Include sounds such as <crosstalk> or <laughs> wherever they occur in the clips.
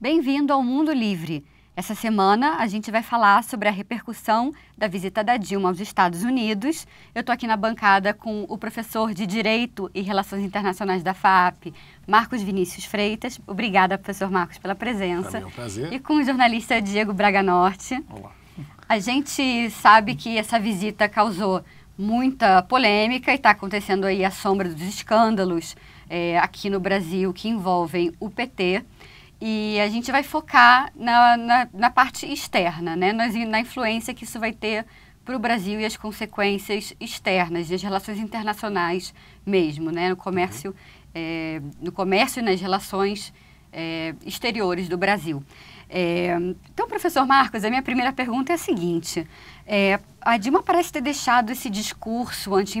Bem-vindo ao Mundo Livre. Essa semana a gente vai falar sobre a repercussão da visita da Dilma aos Estados Unidos. Eu estou aqui na bancada com o professor de Direito e Relações Internacionais da FAP, Marcos Vinícius Freitas. Obrigada, professor Marcos, pela presença. Mim é um prazer. E com o jornalista Diego Braga Norte. Olá. A gente sabe que essa visita causou muita polêmica e está acontecendo aí a sombra dos escândalos é, aqui no Brasil que envolvem o PT. E a gente vai focar na, na, na parte externa, né? na, na influência que isso vai ter para o Brasil e as consequências externas, as relações internacionais mesmo, né? no, uhum. comércio, é, no comércio e nas relações é, exteriores do Brasil. É, então, professor Marcos, a minha primeira pergunta é a seguinte: é, a Dilma parece ter deixado esse discurso anti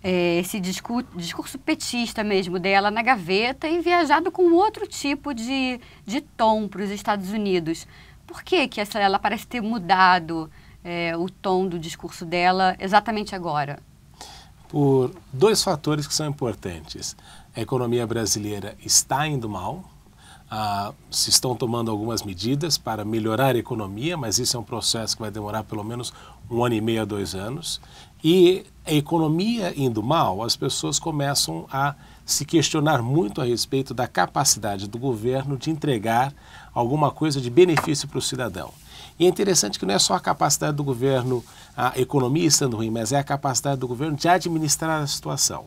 é, esse discurso petista mesmo dela na gaveta e viajado com outro tipo de, de tom para os Estados Unidos. Por que, que essa, ela parece ter mudado é, o tom do discurso dela exatamente agora? Por dois fatores que são importantes. A economia brasileira está indo mal, ah, se estão tomando algumas medidas para melhorar a economia, mas isso é um processo que vai demorar pelo menos um ano e meio a dois anos. E a economia indo mal, as pessoas começam a se questionar muito a respeito da capacidade do governo de entregar alguma coisa de benefício para o cidadão. E é interessante que não é só a capacidade do governo, a economia estando ruim, mas é a capacidade do governo de administrar a situação.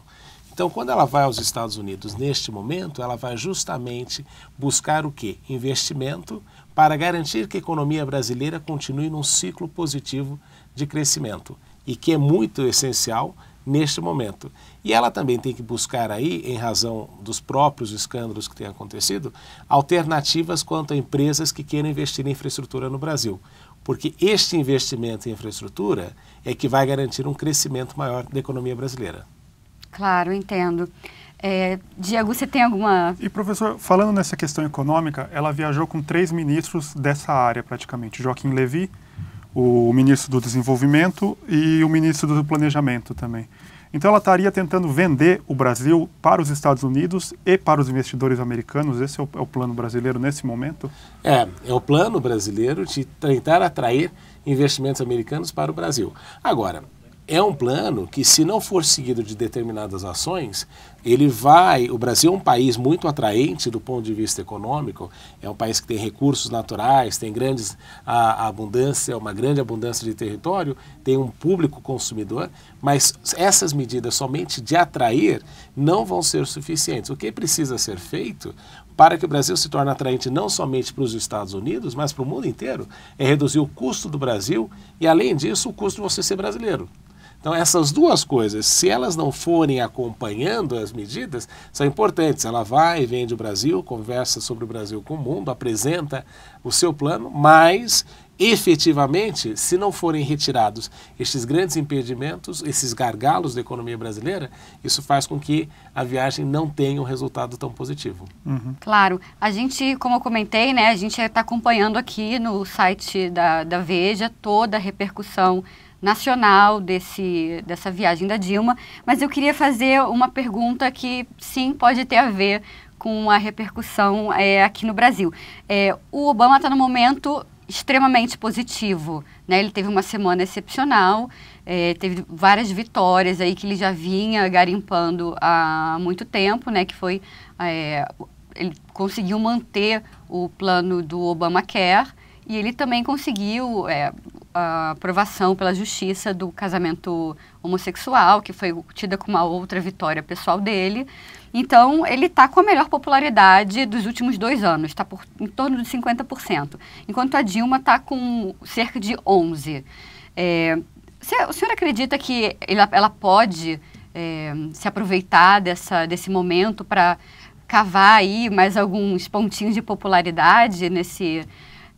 Então, quando ela vai aos Estados Unidos neste momento, ela vai justamente buscar o quê? Investimento para garantir que a economia brasileira continue num ciclo positivo de crescimento e que é muito essencial neste momento. E ela também tem que buscar aí, em razão dos próprios escândalos que têm acontecido, alternativas quanto a empresas que queiram investir em infraestrutura no Brasil. Porque este investimento em infraestrutura é que vai garantir um crescimento maior da economia brasileira. Claro, entendo. É, Diego, você tem alguma. E, professor, falando nessa questão econômica, ela viajou com três ministros dessa área, praticamente: Joaquim Levy, o ministro do Desenvolvimento e o ministro do Planejamento também. Então, ela estaria tentando vender o Brasil para os Estados Unidos e para os investidores americanos. Esse é o, é o plano brasileiro nesse momento? É, é o plano brasileiro de tentar atrair investimentos americanos para o Brasil. Agora, é um plano que, se não for seguido de determinadas ações, ele vai. O Brasil é um país muito atraente do ponto de vista econômico, é um país que tem recursos naturais, tem grandes a, a abundância, uma grande abundância de território, tem um público consumidor, mas essas medidas somente de atrair não vão ser suficientes. O que precisa ser feito para que o Brasil se torne atraente não somente para os Estados Unidos, mas para o mundo inteiro, é reduzir o custo do Brasil e, além disso, o custo de você ser brasileiro. Então, essas duas coisas, se elas não forem acompanhando as medidas, são importantes. Ela vai e vem do Brasil, conversa sobre o Brasil com o mundo, apresenta o seu plano, mas efetivamente, se não forem retirados estes grandes impedimentos, esses gargalos da economia brasileira, isso faz com que a viagem não tenha um resultado tão positivo. Uhum. Claro. A gente, como eu comentei, né, a gente está acompanhando aqui no site da, da Veja toda a repercussão nacional desse, dessa viagem da Dilma, mas eu queria fazer uma pergunta que sim pode ter a ver com a repercussão é, aqui no Brasil. É, o Obama está no momento extremamente positivo, né? Ele teve uma semana excepcional, é, teve várias vitórias aí que ele já vinha garimpando há muito tempo, né? Que foi é, ele conseguiu manter o plano do Obamacare e ele também conseguiu é, a aprovação pela justiça do casamento homossexual, que foi tida como uma outra vitória pessoal dele. Então, ele está com a melhor popularidade dos últimos dois anos, está em torno de 50%, enquanto a Dilma está com cerca de 11%. É, o senhor acredita que ela pode é, se aproveitar dessa, desse momento para cavar aí mais alguns pontinhos de popularidade nesse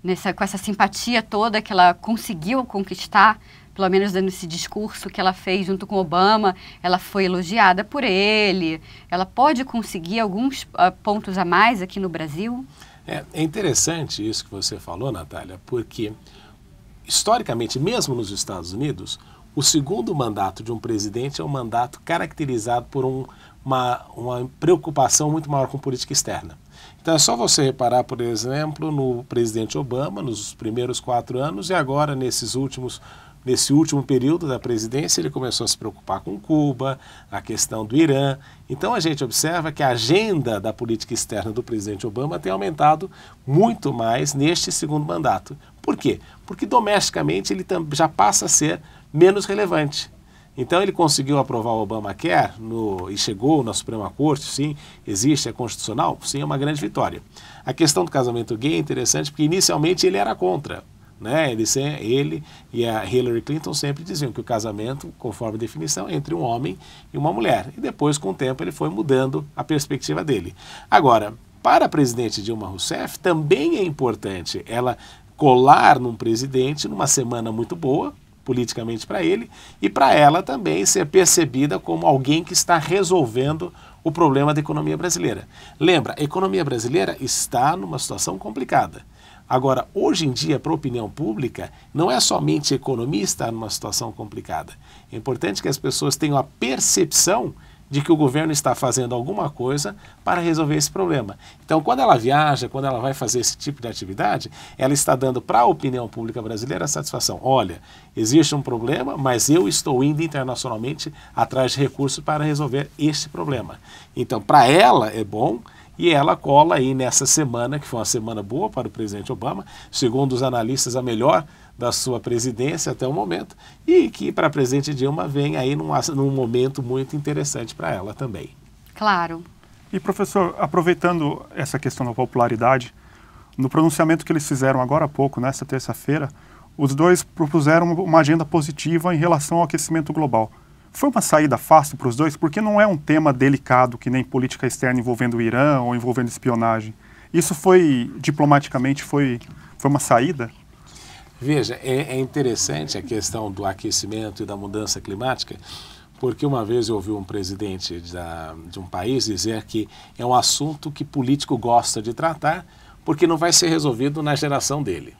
nessa, com essa simpatia toda que ela conseguiu conquistar, pelo menos dando esse discurso que ela fez junto com Obama, ela foi elogiada por ele. Ela pode conseguir alguns uh, pontos a mais aqui no Brasil? É, é interessante isso que você falou, Natália, porque historicamente, mesmo nos Estados Unidos, o segundo mandato de um presidente é um mandato caracterizado por um, uma, uma preocupação muito maior com política externa. Então é só você reparar, por exemplo, no presidente Obama, nos primeiros quatro anos, e agora nesses últimos nesse último período da presidência, ele começou a se preocupar com Cuba, a questão do Irã. Então a gente observa que a agenda da política externa do presidente Obama tem aumentado muito mais neste segundo mandato. Por quê? Porque domesticamente ele já passa a ser menos relevante. Então ele conseguiu aprovar o Obamacare no, e chegou na Suprema Corte, sim, existe, é constitucional, sim, é uma grande vitória. A questão do casamento gay é interessante porque inicialmente ele era contra. Né? Ele, ele e a Hillary Clinton sempre diziam que o casamento, conforme a definição, é entre um homem e uma mulher. E depois, com o tempo, ele foi mudando a perspectiva dele. Agora, para a presidente Dilma Rousseff, também é importante ela colar num presidente numa semana muito boa, politicamente para ele e para ela também ser percebida como alguém que está resolvendo o problema da economia brasileira. Lembra, a economia brasileira está numa situação complicada. Agora, hoje em dia, para a opinião pública, não é somente economia estar numa situação complicada. É importante que as pessoas tenham a percepção de que o governo está fazendo alguma coisa para resolver esse problema. Então, quando ela viaja, quando ela vai fazer esse tipo de atividade, ela está dando para a opinião pública brasileira a satisfação: olha, existe um problema, mas eu estou indo internacionalmente atrás de recursos para resolver este problema. Então, para ela é bom. E ela cola aí nessa semana, que foi uma semana boa para o presidente Obama, segundo os analistas, a melhor da sua presidência até o momento e que para a presidente Dilma vem aí num, num momento muito interessante para ela também. Claro. E professor, aproveitando essa questão da popularidade, no pronunciamento que eles fizeram agora há pouco, nesta terça-feira, os dois propuseram uma agenda positiva em relação ao aquecimento global. Foi uma saída fácil para os dois, porque não é um tema delicado que nem política externa envolvendo o Irã ou envolvendo espionagem. Isso foi diplomaticamente foi foi uma saída? Veja, é, é interessante a questão do aquecimento e da mudança climática, porque uma vez eu ouvi um presidente da, de um país dizer que é um assunto que político gosta de tratar, porque não vai ser resolvido na geração dele.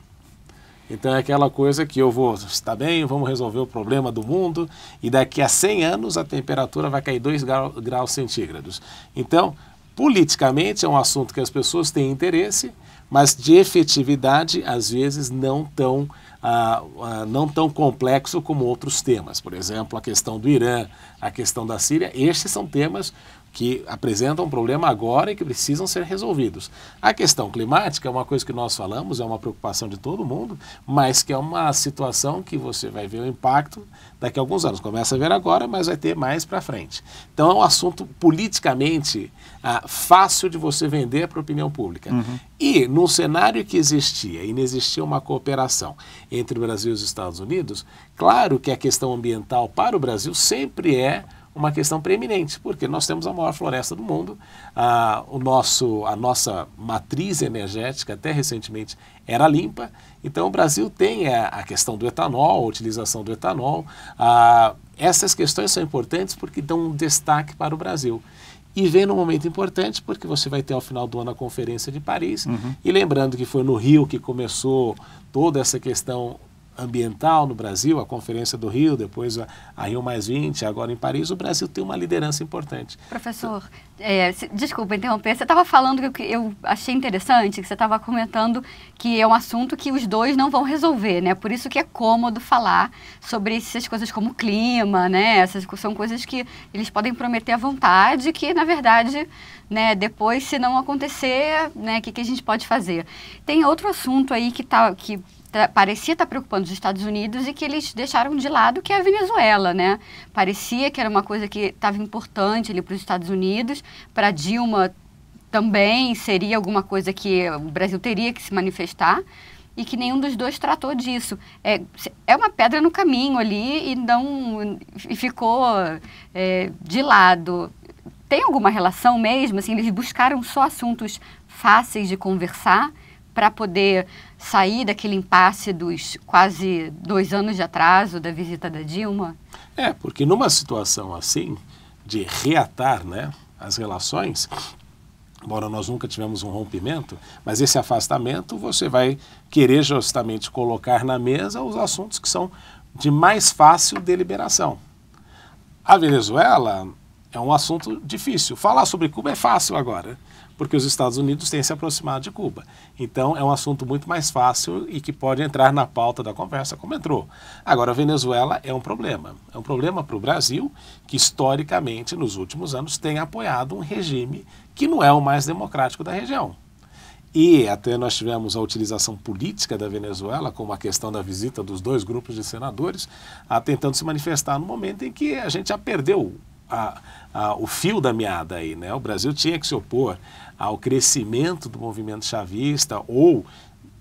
Então é aquela coisa que eu vou, está bem, vamos resolver o problema do mundo e daqui a 100 anos a temperatura vai cair 2 grau, graus centígrados. Então, politicamente é um assunto que as pessoas têm interesse, mas de efetividade, às vezes, não tão, ah, ah, não tão complexo como outros temas. Por exemplo, a questão do Irã, a questão da Síria, estes são temas que apresentam um problema agora e que precisam ser resolvidos. A questão climática é uma coisa que nós falamos, é uma preocupação de todo mundo, mas que é uma situação que você vai ver o impacto daqui a alguns anos. Começa a ver agora, mas vai ter mais para frente. Então é um assunto politicamente ah, fácil de você vender para a opinião pública. Uhum. E num cenário que existia e não existia uma cooperação entre o Brasil e os Estados Unidos, claro que a questão ambiental para o Brasil sempre é uma questão preeminente, porque nós temos a maior floresta do mundo, a, o nosso, a nossa matriz energética até recentemente era limpa, então o Brasil tem a, é, a questão do etanol, a utilização do etanol, a, essas questões são importantes porque dão um destaque para o Brasil. E vem num momento importante, porque você vai ter ao final do ano a Conferência de Paris. Uhum. E lembrando que foi no Rio que começou toda essa questão ambiental no Brasil, a Conferência do Rio, depois a, a Rio Mais 20, agora em Paris, o Brasil tem uma liderança importante. Professor, é, se, desculpa interromper, você estava falando que eu, eu achei interessante, que você estava comentando que é um assunto que os dois não vão resolver, né? Por isso que é cômodo falar sobre essas coisas como clima, né? Essas são coisas que eles podem prometer à vontade, que na verdade, né, depois se não acontecer, né, o que, que a gente pode fazer? Tem outro assunto aí que tá que parecia estar tá preocupando os Estados Unidos e que eles deixaram de lado, que é a Venezuela, né? Parecia que era uma coisa que estava importante ali para os Estados Unidos, para Dilma também seria alguma coisa que o Brasil teria que se manifestar e que nenhum dos dois tratou disso. É, é uma pedra no caminho ali e não e ficou é, de lado. Tem alguma relação mesmo? Assim, eles buscaram só assuntos fáceis de conversar para poder sair daquele impasse dos quase dois anos de atraso da visita da Dilma? É, porque numa situação assim, de reatar né, as relações, embora nós nunca tivemos um rompimento, mas esse afastamento você vai querer justamente colocar na mesa os assuntos que são de mais fácil deliberação. A Venezuela é um assunto difícil. Falar sobre Cuba é fácil agora porque os Estados Unidos têm se aproximado de Cuba. Então, é um assunto muito mais fácil e que pode entrar na pauta da conversa, como entrou. Agora, a Venezuela é um problema. É um problema para o Brasil, que historicamente, nos últimos anos, tem apoiado um regime que não é o mais democrático da região. E até nós tivemos a utilização política da Venezuela, como a questão da visita dos dois grupos de senadores, a, tentando se manifestar no momento em que a gente já perdeu a, a, o fio da meada aí, né? O Brasil tinha que se opor ao crescimento do movimento chavista ou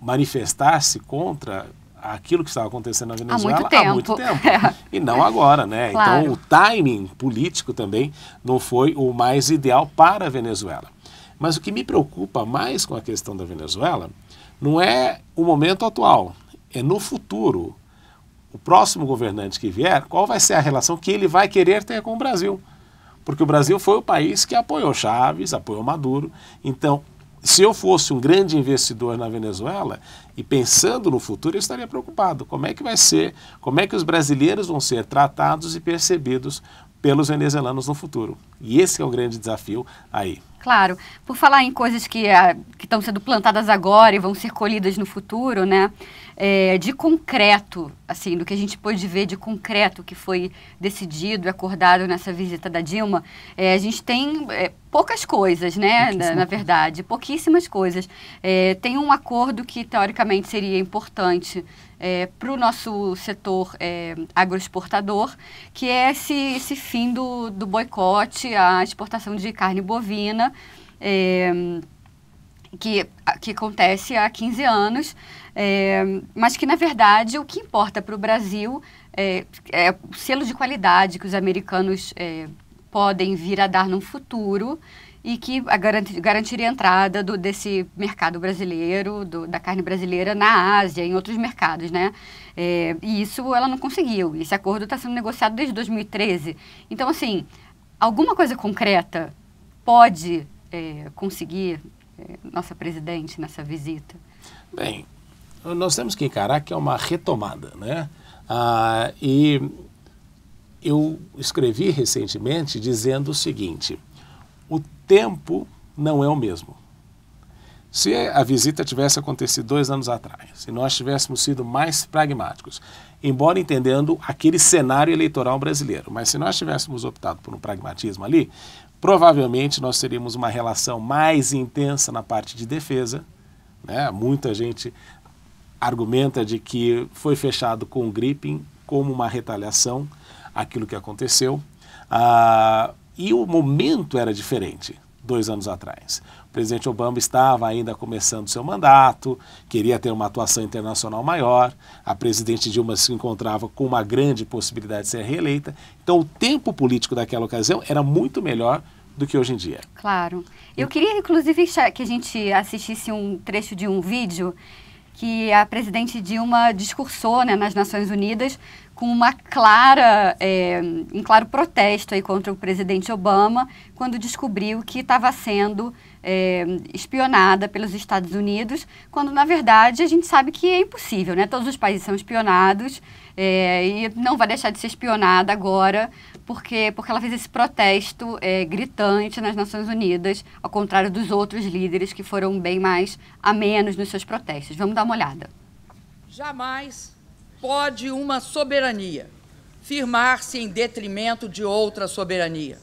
manifestar-se contra aquilo que estava acontecendo na Venezuela há muito <laughs> tempo. Há muito tempo. É. E não agora, né? Então, claro. Então o timing político também não foi o mais ideal para a Venezuela. Mas o que me preocupa mais com a questão da Venezuela não é o momento atual, é no futuro o próximo governante que vier, qual vai ser a relação que ele vai querer ter com o Brasil. Porque o Brasil foi o país que apoiou Chaves, apoiou Maduro. Então, se eu fosse um grande investidor na Venezuela e pensando no futuro, eu estaria preocupado. Como é que vai ser? Como é que os brasileiros vão ser tratados e percebidos pelos venezuelanos no futuro? E esse é o grande desafio aí. Claro. Por falar em coisas que ah, estão sendo plantadas agora e vão ser colhidas no futuro, né? É, de concreto, assim, do que a gente pôde ver de concreto que foi decidido e acordado nessa visita da Dilma, é, a gente tem é, poucas coisas, né? Na, na, verdade, pouquíssimas coisas. É, tem um acordo que, teoricamente, seria importante é, para o nosso setor é, agroexportador, que é esse, esse fim do, do boicote à exportação de carne bovina é, que, que acontece há 15 anos, é, mas que, na verdade, o que importa para o Brasil é, é, o selo de qualidade que os americanos é, podem vir a dar no futuro e que garantir, garantiria a entrada do, desse mercado brasileiro, do, da carne brasileira na Ásia, em outros mercados, né? É, e isso ela não conseguiu. Esse acordo está sendo negociado desde 2013. Então, assim, alguma coisa concreta pode é, conseguir é, nossa presidente nessa visita? Bem, nós temos que encarar que é uma retomada, né? Ah, e eu escrevi recentemente dizendo o seguinte: o tempo não é o mesmo. Se a visita tivesse acontecido dois anos atrás, se nós tivéssemos sido mais pragmáticos, embora entendendo aquele cenário eleitoral brasileiro, mas se nós tivéssemos optado por um pragmatismo ali, Provavelmente nós teríamos uma relação mais intensa na parte de defesa. Né? Muita gente argumenta de que foi fechado com o gripping como uma retaliação aquilo que aconteceu. Ah, e o momento era diferente dois anos atrás. O presidente Obama estava ainda começando seu mandato, queria ter uma atuação internacional maior, a presidente Dilma se encontrava com uma grande possibilidade de ser reeleita. Então, o tempo político daquela ocasião era muito melhor do que hoje em dia. Claro. Eu queria, inclusive, que a gente assistisse um trecho de um vídeo que a presidente Dilma discursou né, nas Nações Unidas com uma clara, é, um claro protesto aí contra o presidente Obama quando descobriu que estava sendo é, espionada pelos Estados Unidos, quando na verdade a gente sabe que é impossível, né? Todos os países são espionados é, e não vai deixar de ser espionada agora, porque, porque ela fez esse protesto é, gritante nas Nações Unidas, ao contrário dos outros líderes que foram bem mais amenos nos seus protestos. Vamos dar uma olhada. Jamais pode uma soberania firmar-se em detrimento de outra soberania.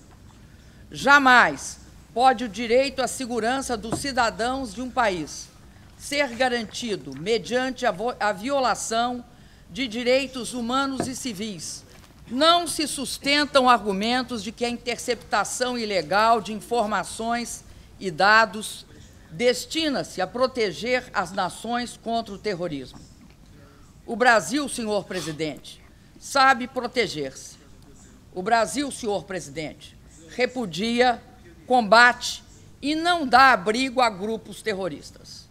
Jamais pode o direito à segurança dos cidadãos de um país ser garantido mediante a, a violação de direitos humanos e civis. Não se sustentam argumentos de que a interceptação ilegal de informações e dados destina-se a proteger as nações contra o terrorismo. O Brasil, senhor presidente, sabe proteger-se. O Brasil, senhor presidente, repudia combate e não dá abrigo a grupos terroristas.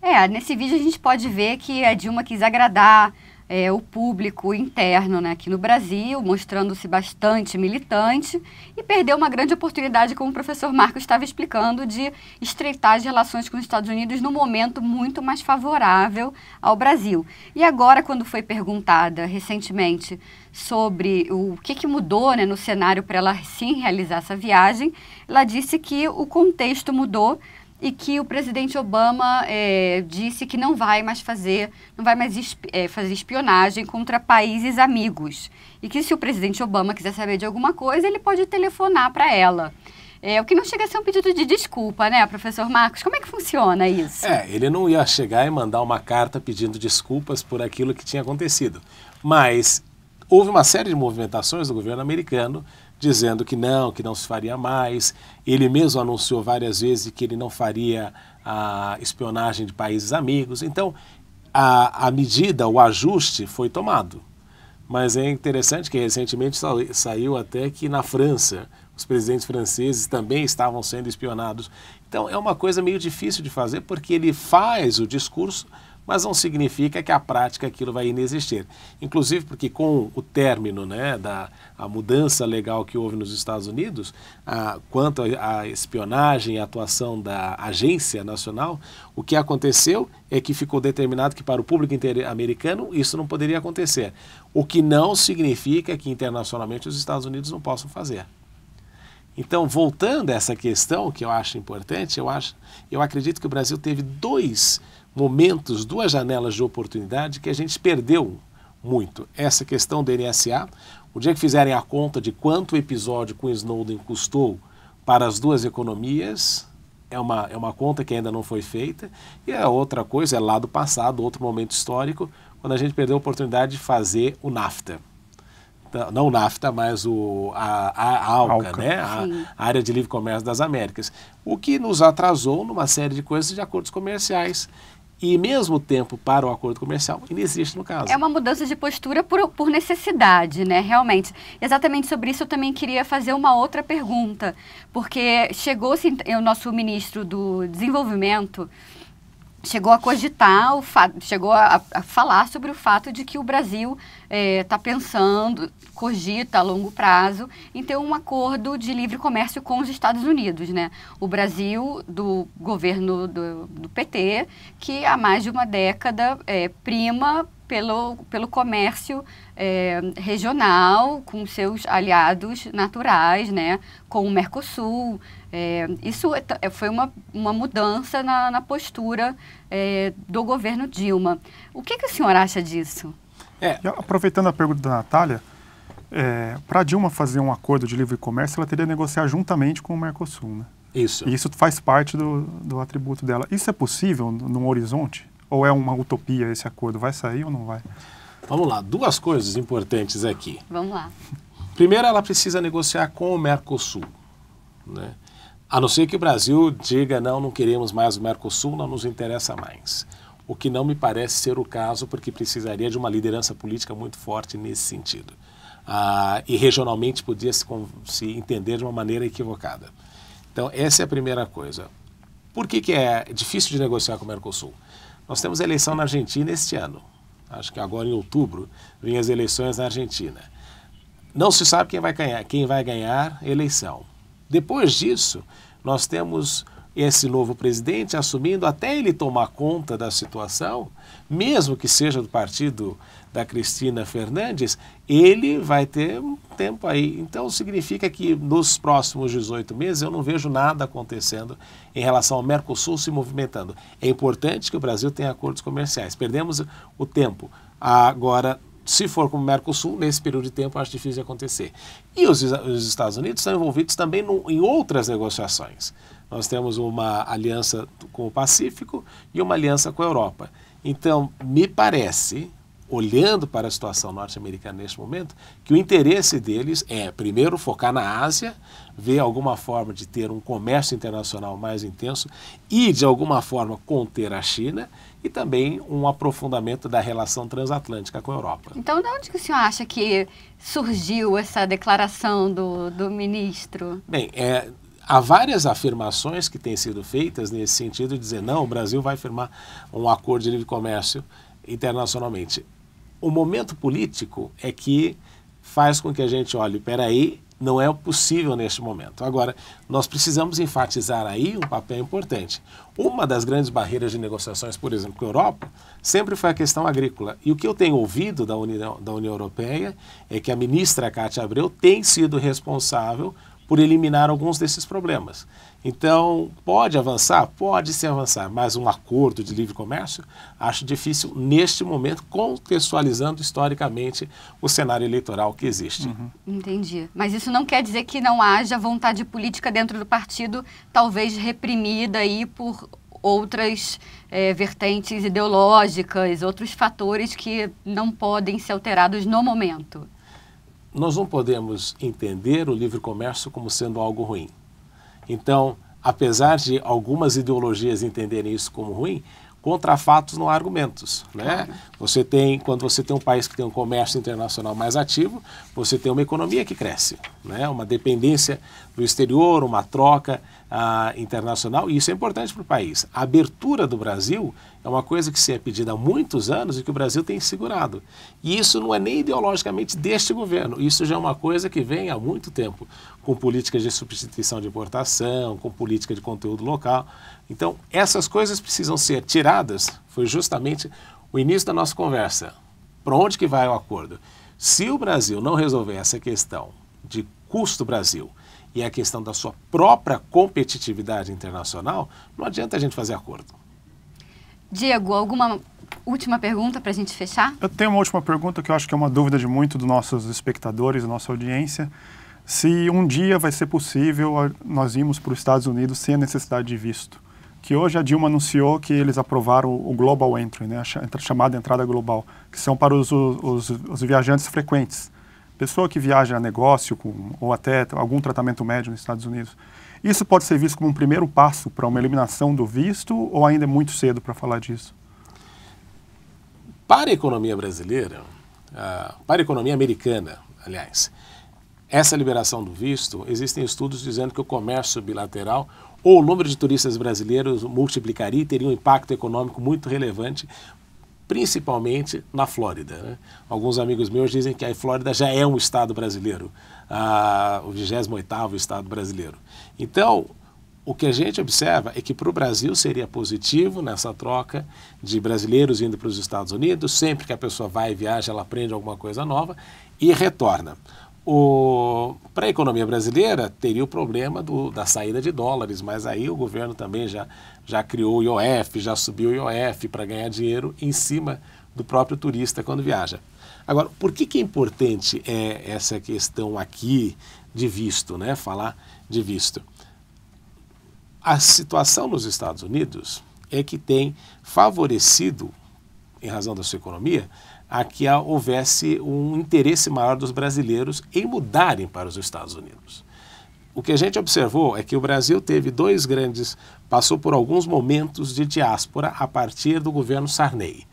É, nesse vídeo a gente pode ver que a Dilma quis agradar é, o público interno né, aqui no Brasil, mostrando-se bastante militante, e perdeu uma grande oportunidade, como o professor Marco estava explicando, de estreitar as relações com os Estados Unidos num momento muito mais favorável ao Brasil. E agora, quando foi perguntada recentemente sobre o que, que mudou né, no cenário para ela sim realizar essa viagem, ela disse que o contexto mudou e que o presidente Obama é, disse que não vai mais fazer, não vai mais esp é, fazer espionagem contra países amigos e que se o presidente Obama quiser saber de alguma coisa, ele pode telefonar para ela. É, o que não chega a ser um pedido de desculpa, né, professor Marcos? Como é que funciona isso? É, ele não ia chegar e mandar uma carta pedindo desculpas por aquilo que tinha acontecido. Mas houve uma série de movimentações do governo americano dizendo que não, que não se faria mais. Ele mesmo anunciou várias vezes que ele não faria a espionagem de países amigos. Então, a, a medida, o ajuste foi tomado. Mas é interessante que recentemente saiu até que na França os presidentes franceses também estavam sendo espionados. Então é uma coisa meio difícil de fazer porque ele faz o discurso mas não significa que a prática aquilo vai inexistir. Inclusive porque com o término né, da a mudança legal que houve nos Estados Unidos, a, quanto à espionagem e atuação da agência nacional, o que aconteceu é que ficou determinado que para o público americano isso não poderia acontecer. O que não significa que internacionalmente os Estados Unidos não possam fazer. Então, voltando a essa questão que eu acho importante, eu, acho, eu acredito que o Brasil teve dois momentos, duas janelas de oportunidade que a gente perdeu muito. Essa questão do NSA, o dia que fizerem a conta de quanto o episódio com Snowden custou para as duas economias, é uma, é uma conta que ainda não foi feita. E a outra coisa é lá do passado, outro momento histórico, quando a gente perdeu a oportunidade de fazer o NAFTA. Tá, não o NAFTA, mas o, a, a, ALCA, Alca. né? A, a, Área de Livre Comércio das Américas. O que nos atrasou numa série de coisas de acordos comerciais e mesmo tempo para o acordo comercial existe no caso. É uma mudança de postura por, por necessidade, né? Realmente. Exatamente sobre isso eu também queria fazer uma outra pergunta, porque chegou-se o nosso ministro do Desenvolvimento chegou a cogitar, o chegou a, a falar sobre o fato de que o Brasil está é, tá pensando, cogita a longo prazo em ter um acordo de livre comércio com os Estados Unidos. Né? O Brasil, do governo do, do PT, que há mais de uma década é, prima pelo, pelo comércio é, regional com seus aliados naturais, né, com o Mercosul. É, isso é, foi uma, uma mudança na, na postura é, do governo Dilma. O que, que o senhor acha disso? É. E aproveitando a pergunta da Natália, é, para Dilma fazer um acordo de livre comércio, ela teria que negociar juntamente com o Mercosul, né? Isso. E isso faz parte do, do atributo dela. Isso é possível num horizonte? Ou é uma utopia esse acordo? Vai sair ou não vai? Vamos lá, duas coisas importantes aqui. Vamos lá. Primeiro, ela precisa negociar com o Mercosul. Né? A não ser que o Brasil diga, não, não queremos mais o Mercosul, não nos interessa mais o que não me parece ser o caso, porque precisaria de uma liderança política muito forte nesse sentido. Ah, e regionalmente podia se, se, entender de uma maneira equivocada. Então, essa é a primeira coisa. Por que, que é difícil de negociar com o Mercosul? Nós temos eleição na Argentina este ano. Acho que agora em outubro vêm as eleições na Argentina. Não se sabe quem vai ganhar, quem vai ganhar a eleição. Depois disso, nós temos esse novo presidente assumindo até ele tomar conta da situação, mesmo que seja do partido da Cristina Fernandes, ele vai ter um tempo aí. Então significa que nos próximos 18 meses eu não vejo nada acontecendo em relação ao Mercosul se movimentando. É importante que o Brasil tenha acordos comerciais. Perdemos o tempo. Agora se for com o Mercosul, nesse período de tempo acho difícil de acontecer. E os, os Estados Unidos estão envolvidos também no, em outras negociações. Nós temos uma aliança com o Pacífico e uma aliança com a Europa. Então, me parece, olhando para a situação norte-americana neste momento, que o interesse deles é, primeiro, focar na Ásia, ver alguma forma de ter um comércio internacional mais intenso e, de alguma forma, conter a China e também um aprofundamento da relação transatlântica com a Europa. Então, de onde o senhor acha que surgiu essa declaração do, do ministro? Bem, é, há várias afirmações que têm sido feitas nesse sentido, de dizer, não, o Brasil vai firmar um acordo de livre comércio internacionalmente. O momento político é que faz com que a gente olhe, peraí, não é possível neste momento. Agora, nós precisamos enfatizar aí um papel importante. Uma das grandes barreiras de negociações, por exemplo, com a Europa, sempre foi a questão agrícola. E o que eu tenho ouvido da União, da União Europeia é que a ministra Cátia Abreu tem sido responsável por eliminar alguns desses problemas. Então, pode avançar? Pode se avançar, mas um acordo de livre comércio acho difícil neste momento, contextualizando historicamente o cenário eleitoral que existe. Uhum. Entendi. Mas isso não quer dizer que não haja vontade política dentro do partido, talvez reprimida aí por outras é, vertentes ideológicas, outros fatores que não podem ser alterados no momento nós não podemos entender o livre comércio como sendo algo ruim. Então, apesar de algumas ideologias entenderem isso como ruim, Contra fatos não há argumentos. Né? Você tem, quando você tem um país que tem um comércio internacional mais ativo, você tem uma economia que cresce, né? uma dependência do exterior, uma troca ah, internacional, e isso é importante para o país. A abertura do Brasil é uma coisa que se é pedida há muitos anos e que o Brasil tem segurado. E isso não é nem ideologicamente deste governo, isso já é uma coisa que vem há muito tempo, com políticas de substituição de importação, com política de conteúdo local. Então, essas coisas precisam ser tiradas, foi justamente o início da nossa conversa. Para onde que vai o acordo? Se o Brasil não resolver essa questão de custo Brasil e a questão da sua própria competitividade internacional, não adianta a gente fazer acordo. Diego, alguma última pergunta para a gente fechar? Eu tenho uma última pergunta que eu acho que é uma dúvida de muito dos nossos espectadores, da nossa audiência. Se um dia vai ser possível nós irmos para os Estados Unidos sem a necessidade de visto que hoje a Dilma anunciou que eles aprovaram o, Global Entry, né, a chamada entrada global, que são para os, os, os viajantes frequentes. Pessoa que viaja a negócio com, ou até algum tratamento médio nos Estados Unidos. Isso pode ser visto como um primeiro passo para uma eliminação do visto ou ainda é muito cedo para falar disso? Para a economia brasileira, uh, para a economia americana, aliás, essa liberação do visto, existem estudos dizendo que o comércio bilateral ou o número de turistas brasileiros multiplicaria e teria um impacto econômico muito relevante, principalmente na Flórida. Né? Alguns amigos meus dizem que a Flórida já é um estado brasileiro, o 28º estado brasileiro. Então, o que a gente observa é que para o Brasil seria positivo nessa troca de brasileiros indo para os Estados Unidos. Sempre que a pessoa vai e viaja, ela aprende alguma coisa nova e retorna. Para a economia brasileira, teria o problema do, da saída de dólares, mas aí o governo também já, já criou o IOF, já subiu o IOF para ganhar dinheiro em cima do próprio turista quando viaja. Agora, por que, que é importante é, essa questão aqui de visto, né? falar de visto? A situação nos Estados Unidos é que tem favorecido, em razão da sua economia, a que houvesse um interesse maior dos brasileiros em mudarem para os Estados Unidos. O que a gente observou é que o Brasil teve dois grandes, passou por alguns momentos de diáspora a partir do governo Sarney.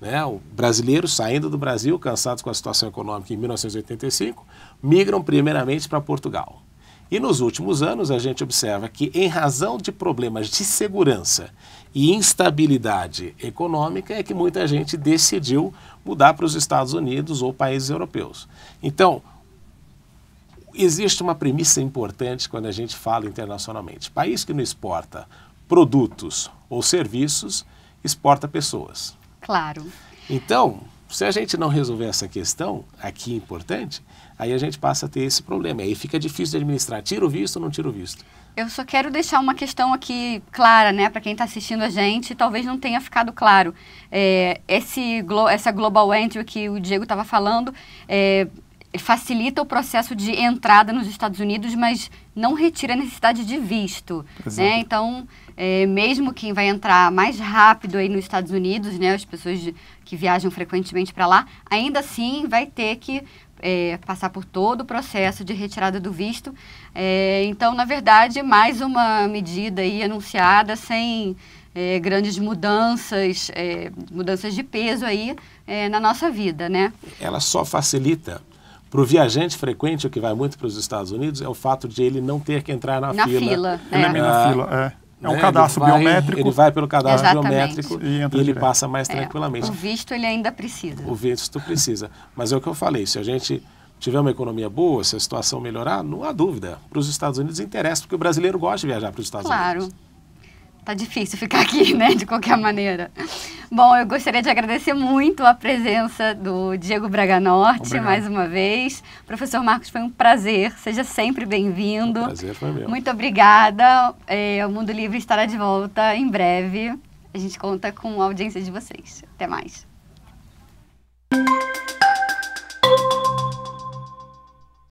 Né? O brasileiro saindo do Brasil, cansados com a situação econômica em 1985, migram primeiramente para Portugal. E nos últimos anos a gente observa que, em razão de problemas de segurança e instabilidade econômica é que muita gente decidiu mudar para os Estados Unidos ou países europeus. Então, existe uma premissa importante quando a gente fala internacionalmente. País que não exporta produtos ou serviços, exporta pessoas. Claro. Então, se a gente não resolver essa questão aqui importante, aí a gente passa a ter esse problema. Aí fica difícil de administrar. Tira o visto ou não tira o visto? Eu só quero deixar uma questão aqui clara, né, para quem está assistindo a gente, talvez não tenha ficado claro. É, esse essa Global Entry que o Diego estava falando é, facilita o processo de entrada nos Estados Unidos, mas não retira a necessidade de visto. Né? Então, é, mesmo quem vai entrar mais rápido aí nos Estados Unidos, né, as pessoas de, que viajam frequentemente para lá, ainda assim vai ter que é, passar por todo o processo de retirada do visto. É, então, na verdade, mais uma medida aí anunciada sem é, grandes mudanças, é, mudanças de peso aí é, na nossa vida, né? Ela só facilita para o viajante frequente, o que vai muito para os Estados Unidos, é o fato de ele não ter que entrar na, na fila. fila é. é. na ah, fila, é. É um né? cadastro ele vai, biométrico. Ele vai pelo cadastro Exatamente. biométrico e, e ele passa mais é, tranquilamente. O visto ele ainda precisa. O visto precisa. Mas é o que eu falei, se a gente tiver uma economia boa, se a situação melhorar, não há dúvida. Para os Estados Unidos interessa, porque o brasileiro gosta de viajar para os Estados claro. Unidos. Claro. Tá difícil ficar aqui, né? De qualquer maneira. Bom, eu gostaria de agradecer muito a presença do Diego Braganorte Obrigado. mais uma vez. Professor Marcos, foi um prazer. Seja sempre bem-vindo. prazer foi meu. Muito obrigada. É, o Mundo Livre estará de volta em breve. A gente conta com a audiência de vocês. Até mais.